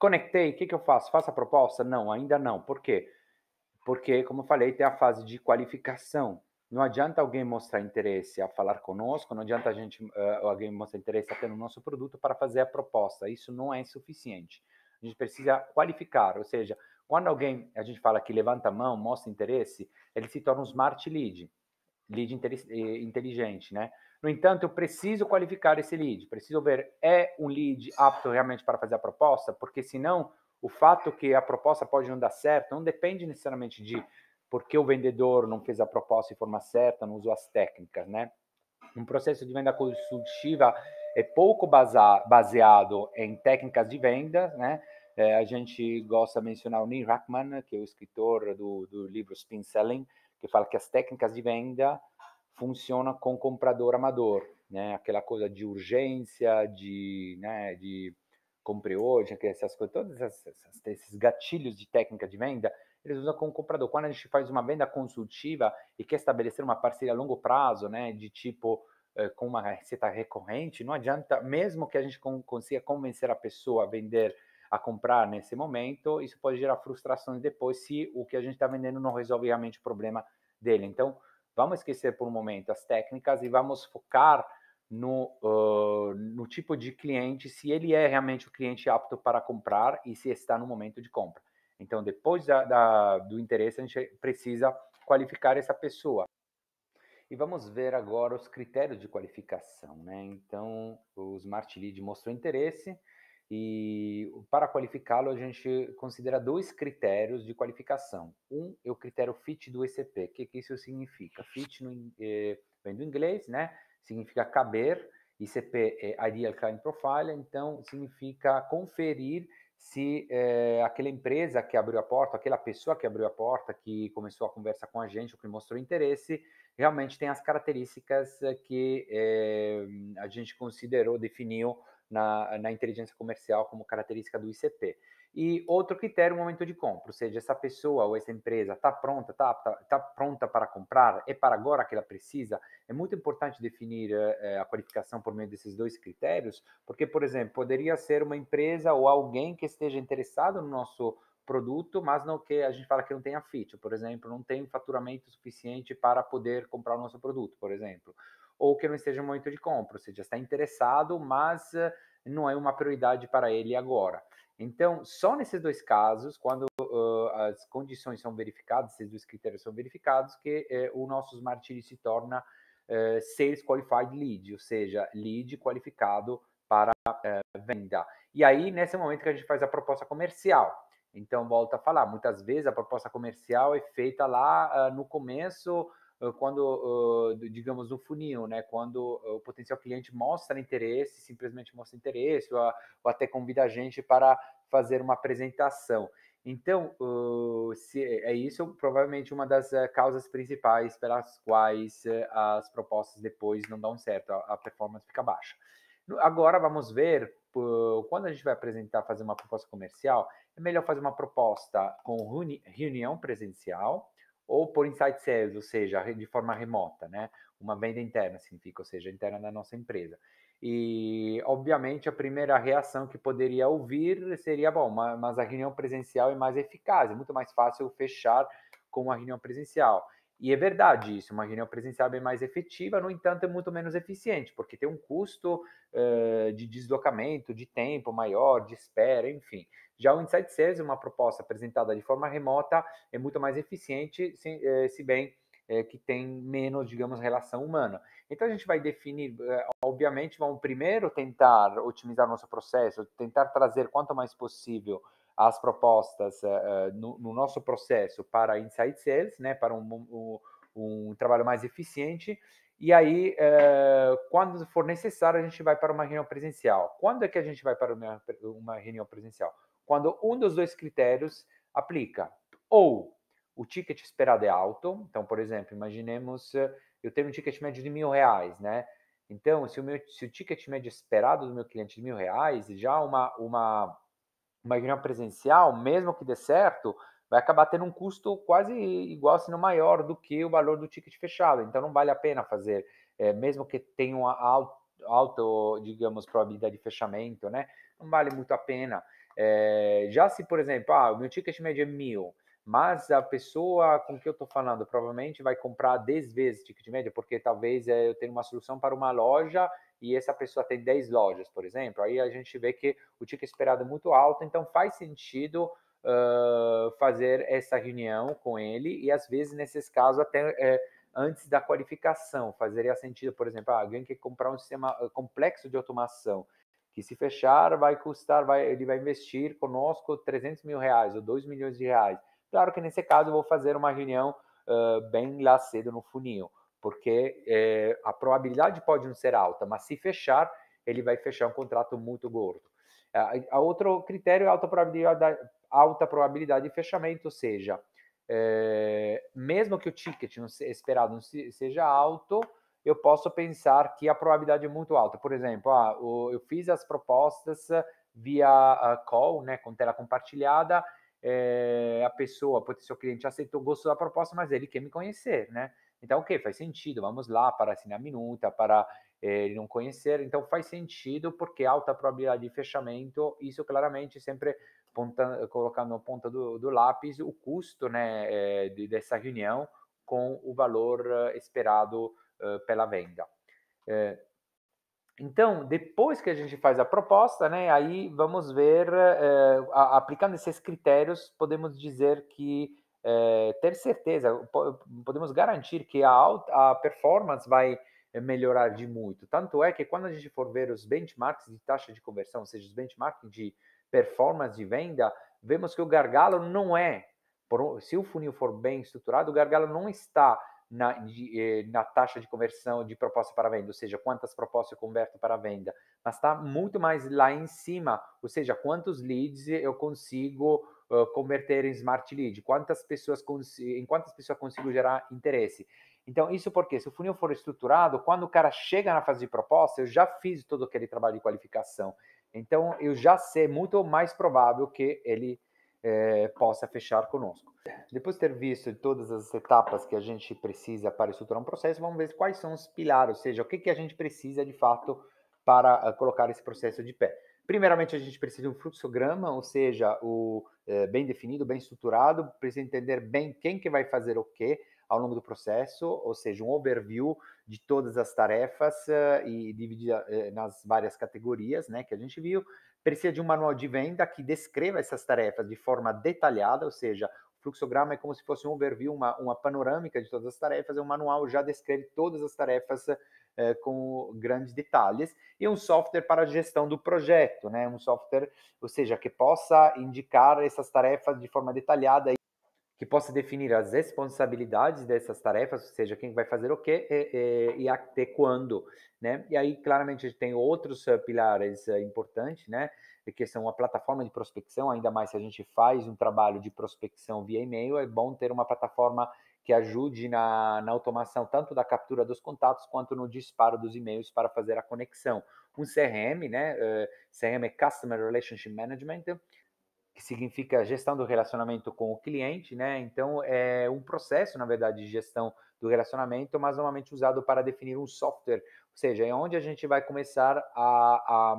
Conectei, o que, que eu faço? Faço a proposta? Não, ainda não. Por quê? Porque, como eu falei, tem a fase de qualificação. Não adianta alguém mostrar interesse a falar conosco, não adianta a gente, uh, alguém mostrar interesse até no nosso produto para fazer a proposta. Isso não é suficiente. A gente precisa qualificar, ou seja, quando alguém, a gente fala que levanta a mão, mostra interesse, ele se torna um smart lead lead eh, inteligente, né? No entanto, eu preciso qualificar esse lead, preciso ver é um lead apto realmente para fazer a proposta, porque senão o fato que a proposta pode não dar certo não depende necessariamente de porque o vendedor não fez a proposta de forma certa, não usou as técnicas, né? Um processo de venda consultiva é pouco baseado em técnicas de venda, né? É, a gente gosta de mencionar o Neil Rackman, que é o escritor do, do livro Spin Selling, que fala que as técnicas de venda funcionam com comprador amador, né? Aquela coisa de urgência, de, né, de compre hoje, essas coisas, todos esses gatilhos de técnica de venda, eles usam com o comprador. Quando a gente faz uma venda consultiva e quer estabelecer uma parceria a longo prazo, né, de tipo eh, com uma receita recorrente, não adianta, mesmo que a gente consiga convencer a pessoa a vender, a comprar nesse momento, isso pode gerar frustrações depois se o que a gente está vendendo não resolve realmente o problema dele. Então, vamos esquecer por um momento as técnicas e vamos focar no, uh, no tipo de cliente, se ele é realmente o cliente apto para comprar e se está no momento de compra. Então, depois da, da, do interesse, a gente precisa qualificar essa pessoa. E vamos ver agora os critérios de qualificação. Né? Então, o Smart Lead mostrou interesse, e para qualificá-lo, a gente considera dois critérios de qualificação. Um é o critério fit do ECP. O que, que isso significa? Fit no, eh, vem do inglês, né? Significa caber. ICP é Ideal Client Profile, então significa conferir se eh, aquela empresa que abriu a porta, aquela pessoa que abriu a porta, que começou a conversa com a gente, ou que mostrou interesse, realmente tem as características é, que eh, a gente considerou, definiu na, na inteligência comercial como característica do ICP. E outro critério, o momento de compra, ou seja, essa pessoa ou essa empresa está pronta, está tá, tá pronta para comprar, é para agora que ela precisa. É muito importante definir eh, eh, a qualificação por meio desses dois critérios, porque, por exemplo, poderia ser uma empresa ou alguém que esteja interessado no nosso produto, mas não que a gente fala que não tenha fit, por exemplo, não tem faturamento suficiente para poder comprar o nosso produto, por exemplo ou que não esteja no momento de compra, ou seja, está interessado, mas eh, não é uma prioridade para ele agora. Então, só nesses dois casos, quando uh, as condições são verificadas, esses dois critérios são verificados, que uh, o nosso Smart Lead se torna uh, Sales Qualified Lead, ou seja, lead qualificado para venda. E aí, nesse momento que a gente faz a proposta comercial. Então, volta a falar, muitas vezes a proposta comercial é feita lá ah, no começo, quando, digamos, no funil, né? Quando o potencial cliente mostra interesse, simplesmente mostra interesse, ou, até convida a gente para fazer uma apresentação. Então, se é isso provavelmente uma das causas principais pelas quais as propostas depois não dão certo, a performance fica baixa. Agora vamos ver quando a gente vai apresentar, fazer uma proposta comercial, é melhor fazer uma proposta com reunião presencial ou por inside sales, ou seja, de forma remota, né? Uma venda interna significa, assim, ou seja, interna da nossa empresa. E, obviamente, a primeira reação que poderia ouvir seria, bom, mas a reunião presencial é mais eficaz, é muito mais fácil fechar com a reunião presencial. E é verdade isso, uma reunião presencial é bem mais efetiva, no entanto, é muito menos eficiente, porque tem um custo uh, de deslocamento, de tempo maior, de espera, enfim. Já o Insight Sales, uma proposta apresentada de forma remota, é muito mais eficiente, se, eh, se bem eh, que tem menos, digamos, relação humana. Então a gente vai definir, obviamente, vamos primeiro tentar otimizar nosso processo, tentar trazer quanto mais possível as propostas uh, no, no, nosso processo para inside sales, né, para um, um, um trabalho mais eficiente. E aí, uh, quando for necessário, a gente vai para uma reunião presencial. Quando é que a gente vai para uma, uma reunião presencial? Quando um dos dois critérios aplica. Ou o ticket esperado é alto. Então, por exemplo, imaginemos eu tenho um ticket médio de mil reais, né? Então, se o, meu, se o ticket médio esperado do meu cliente é de mil reais, já uma, uma uma reunião presencial, mesmo que dê certo, vai acabar tendo um custo quase igual, se não maior, do que o valor do ticket fechado. Então não vale a pena fazer, é, mesmo que tenha uma alta, digamos, probabilidade de fechamento, né? Não vale muito a pena. É, já se, por exemplo, ah, o meu ticket médio é mil, mas a pessoa com que eu estou falando provavelmente vai comprar 10 vezes ticket médio, porque talvez é, eu tenha uma solução para uma loja e essa pessoa tem 10 lojas, por exemplo, aí a gente vê que o ticket esperado é muito alto, então faz sentido uh, fazer essa reunião com ele e às vezes, nesses casos, até é, antes da qualificação, fazeria sentido, por exemplo, ah, alguém quer comprar um sistema complexo de automação, que se fechar vai custar, vai, ele vai investir conosco 300 mil reais ou 2 milhões de reais. Claro que nesse caso eu vou fazer uma reunião uh, bem lá cedo no funil porque é, a probabilidade pode não ser alta, mas se fechar, ele vai fechar um contrato muito gordo. A, a outro critério é alta probabilidade, alta probabilidade de fechamento, ou seja, é, mesmo que o ticket não se, esperado não se, seja alto, eu posso pensar que a probabilidade é muito alta. Por exemplo, ah, o, eu fiz as propostas eh, via ah, call, né, com tela compartilhada, é, a pessoa, potencial cliente, aceitou, gostou da proposta, mas ele quer me conhecer, né? Então, ok, faz sentido, vamos lá para assinar minuta, para eh, não conhecer. Então, faz sentido porque alta probabilidade de fechamento, isso claramente sempre ponta, colocando na ponta do, do, lápis o custo né, eh, de, dessa reunião com o valor eh, esperado eh, pela venda. Eh, então, depois que a gente faz a proposta, né, aí vamos ver, eh, aplicando esses critérios, podemos dizer que é, ter certeza, podemos garantir que a, alta, a performance vai melhorar de muito. Tanto é que quando a gente for ver os benchmarks de taxa de conversão, ou seja, os benchmarks de performance de venda, vemos que o gargalo não é, se o funil for bem estruturado, o gargalo não está na, de, eh, na taxa de conversão de proposta para venda, ou seja, quantas propostas eu converto para venda, mas está muito mais lá em cima, ou seja, quantos leads eu consigo eh, converter em smart lead, quantas pessoas em quantas pessoas consigo gerar interesse. Então, isso porque se o funil for estruturado, quando o cara chega na fase de proposta, eu já fiz todo aquele trabalho de qualificação. Então, eu já sei, muito mais provável que ele eh, possa fechar conosco. Depois de ter visto todas as etapas que a gente precisa para estruturar um processo, vamos ver quais são os pilares, ou seja, o que, que a gente precisa de fato para eh, colocar esse processo de pé. Primeiramente, a gente precisa de um fluxograma, ou seja, o é, bem definido, bem estruturado, precisa entender bem quem que vai fazer o quê ao longo do processo, ou seja, um overview de todas as tarefas uh, e dividida uh, é, nas várias categorias, né, que a gente viu. Precisa de um manual de venda que descreva essas tarefas de forma detalhada, ou seja, o fluxograma é como se fosse um overview, uma, uma panorâmica de todas as tarefas, e é um manual já descreve todas as tarefas é, com grandes detalhes, e um software para a gestão do projeto, né? um software, ou seja, que possa indicar essas tarefas de forma detalhada, que possa definir as responsabilidades dessas tarefas, ou seja, quem vai fazer o quê e, e, e até quando. Né? E aí, claramente, a gente tem outros eh, pilares eh, importantes, né? que são a plataforma de prospecção, ainda mais se a gente faz um trabalho de prospecção via e-mail, é bom ter uma plataforma que ajude na, na automação tanto da captura dos contatos quanto no disparo dos e-mails para fazer a conexão. Um CRM, né? Uh, eh, CRM é Customer Relationship Management, que significa gestão do relacionamento com o cliente, né? Então é um processo, na verdade, de gestão do relacionamento, mas normalmente usado para definir um software, ou seja, é onde a gente vai começar a, a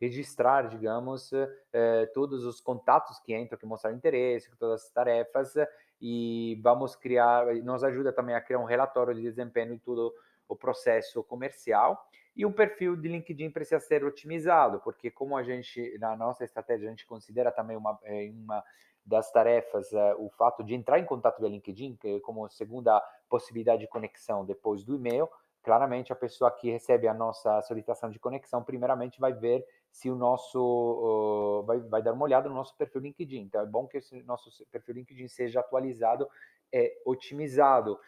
registrar, digamos, eh, todos os contatos que entram, que mostram interesse, todas as tarefas, e vamos criar, nos ajuda também a criar um relatório de desempenho em todo o processo comercial. E o perfil de LinkedIn precisa ser otimizado, porque como a gente, na nossa estratégia, a gente considera também uma, é, uma das tarefas é, o fato de entrar em contato via LinkedIn é como segunda possibilidade de conexão depois do e-mail, claramente a pessoa que recebe a nossa solicitação de conexão, primeiramente vai ver se o nosso uh, vai, vai, dar uma olhada no nosso perfil LinkedIn. Então é bom que esse nosso perfil LinkedIn seja atualizado, é, otimizado.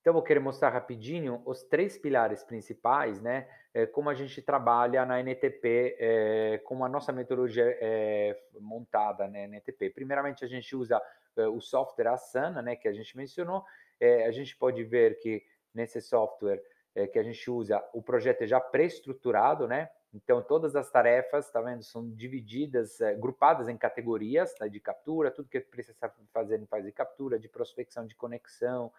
Então vou querer mostrar rapidinho os três pilares principais, né? É, como a gente trabalha na NTP é, com a nossa metodologia é montada na né, NTP. Primeiramente a gente usa é, o software Asana, né? Que a gente mencionou. É, a gente pode ver que nesse software é, que a gente usa, o projeto é já pré-estruturado, né? Então, todas as tarefas, tá vendo, são divididas, é, grupadas em categorias né? de captura, tudo que precisa fazer em fase de captura, de prospecção, de conexão,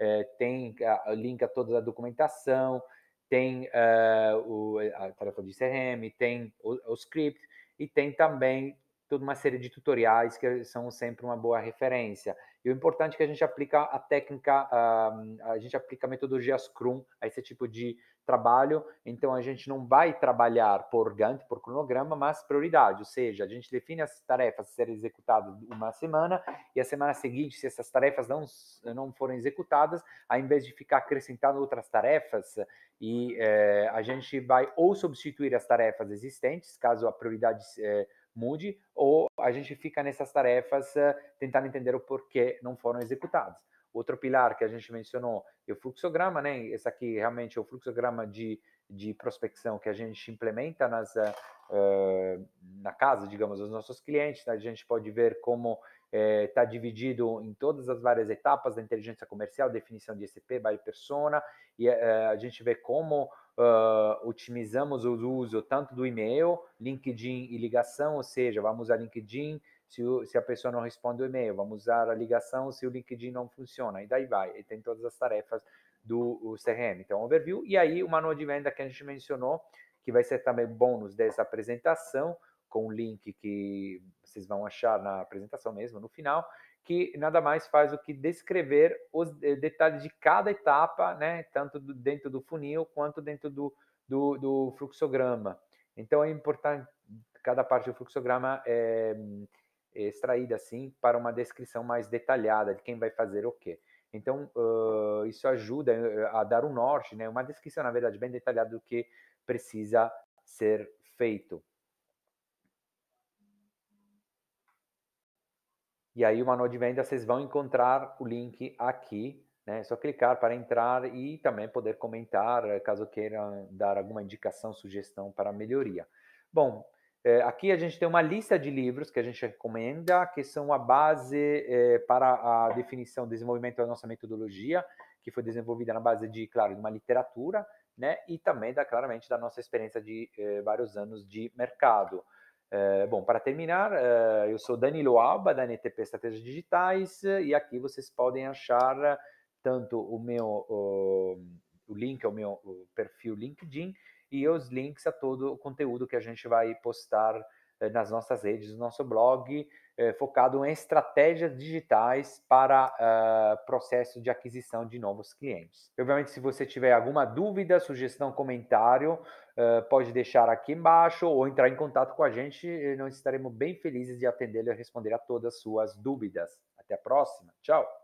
é, tem a, linka toda a documentação, tem uh, o, a tarefa de CRM, tem o, o script e tem também toda uma série de tutoriais que são sempre uma boa referência. E o importante é que a gente aplica a técnica, ah, a gente aplica a metodologia Scrum a esse tipo de trabalho, então a gente não vai trabalhar por Gantt, por cronograma, mas prioridade, ou seja, a gente define as tarefas a serem executadas uma semana e a semana seguinte, se essas tarefas não, não forem executadas, ao invés de ficar acrescentando outras tarefas, e eh, a gente vai ou substituir as tarefas existentes, caso a prioridade eh, mude, ou a gente fica nessas tarefas eh, tentando entender o porquê não foram executadas. Outro pilar que a gente mencionou é o fluxograma, né? Esse aqui realmente é o fluxograma de, de prospecção que a gente implementa nas, uh, na casa, digamos, dos nossos clientes. Né? A gente pode ver como está eh, dividido em todas as várias etapas da inteligência comercial, definição de SP, by persona, e uh, a gente vê como uh, otimizamos o uso tanto do e-mail, LinkedIn e ligação, ou seja, vamos a LinkedIn, se, o, se a pessoa não responde o e-mail, vamos usar a ligação se o LinkedIn não funciona, e daí vai. E tem todas as tarefas do CRM. Então, overview. E aí, o manual de venda que a gente mencionou, que vai ser também bônus dessa apresentação, com o link que vocês vão achar na apresentação mesmo, no final, que nada mais faz do que descrever os eh, detalhes de cada etapa, né? tanto do, dentro do funil quanto dentro do, do, do, fluxograma. Então é importante, cada parte do fluxograma é, extraída assim para uma descrição mais detalhada de quem vai fazer o quê. Então, uh, isso ajuda a dar um norte, né? uma descrição, na verdade, bem detalhada do que precisa ser feito. E aí, o manual de venda, vocês vão encontrar o link aqui, né? É só clicar para entrar e também poder comentar, caso queiram dar alguma indicação, sugestão para melhoria. Bom, é, aqui a gente tem uma lista de livros que a gente recomenda, que são a base é, para a definição, desenvolvimento da nossa metodologia, que foi desenvolvida na base de, claro, de uma literatura, né? E também, da, claramente, da nossa experiência de é, vários anos de mercado. É, bom, para terminar, é, eu sou Danilo Alba, da NTP Estratégias Digitais, e aqui vocês podem achar tanto o meu o, o link o meu perfil LinkedIn, e os links a todo o conteúdo que a gente vai postar eh, nas nossas redes, no nosso blog, eh, focado em estratégias digitais para uh, processo de aquisição de novos clientes. Obviamente, se você tiver alguma dúvida, sugestão, comentário, uh, pode deixar aqui embaixo ou entrar em contato com a gente. Nós estaremos bem felizes de atendê-lo e responder a todas as suas dúvidas. Até a próxima. Tchau!